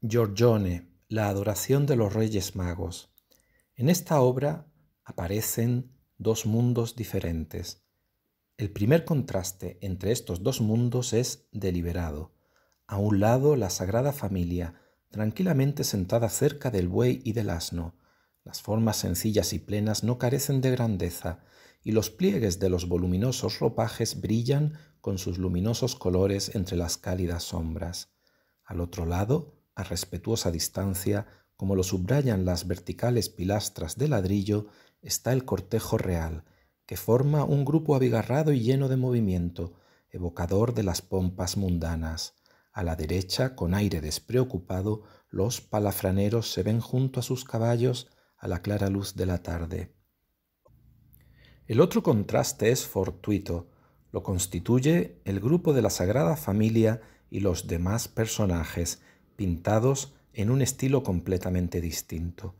Giorgione, la adoración de los Reyes Magos. En esta obra aparecen dos mundos diferentes. El primer contraste entre estos dos mundos es deliberado. A un lado la Sagrada Familia, tranquilamente sentada cerca del buey y del asno. Las formas sencillas y plenas no carecen de grandeza, y los pliegues de los voluminosos ropajes brillan con sus luminosos colores entre las cálidas sombras. Al otro lado, a respetuosa distancia, como lo subrayan las verticales pilastras de ladrillo, está el cortejo real, que forma un grupo abigarrado y lleno de movimiento, evocador de las pompas mundanas. A la derecha, con aire despreocupado, los palafraneros se ven junto a sus caballos a la clara luz de la tarde. El otro contraste es fortuito. Lo constituye el grupo de la Sagrada Familia y los demás personajes pintados en un estilo completamente distinto.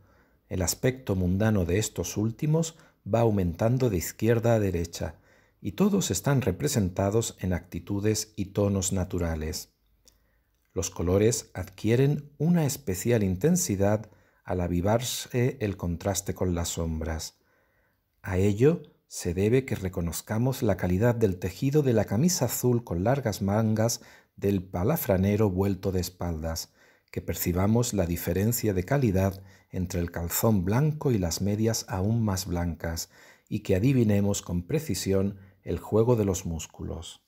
El aspecto mundano de estos últimos va aumentando de izquierda a derecha, y todos están representados en actitudes y tonos naturales. Los colores adquieren una especial intensidad al avivarse el contraste con las sombras. A ello se debe que reconozcamos la calidad del tejido de la camisa azul con largas mangas del palafranero vuelto de espaldas, que percibamos la diferencia de calidad entre el calzón blanco y las medias aún más blancas, y que adivinemos con precisión el juego de los músculos.